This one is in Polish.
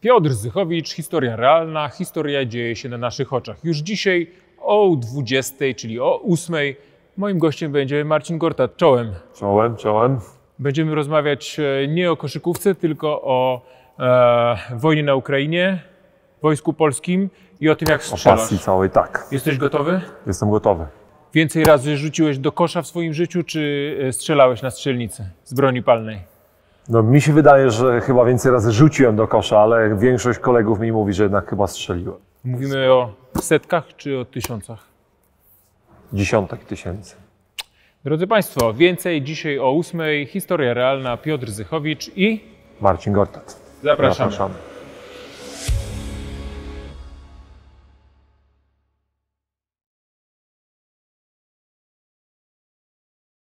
Piotr Zychowicz, historia realna, historia dzieje się na naszych oczach. Już dzisiaj o 20, czyli o 8, moim gościem będzie Marcin Gortat. Czołem. Czołem, czołem. Będziemy rozmawiać e, nie o koszykówce, tylko o e, wojnie na Ukrainie, wojsku polskim i o tym, jak strzelasz. O pasji całej, tak. Jesteś gotowy? Jestem gotowy. Więcej razy rzuciłeś do kosza w swoim życiu, czy e, strzelałeś na strzelnicę z broni palnej? No mi się wydaje, że chyba więcej razy rzuciłem do kosza, ale większość kolegów mi mówi, że jednak chyba strzeliłem. Mówimy o setkach czy o tysiącach? Dziesiątek tysięcy. Drodzy Państwo, więcej dzisiaj o ósmej. Historia realna Piotr Zychowicz i... Marcin Gortat. Zapraszamy. Zapraszamy.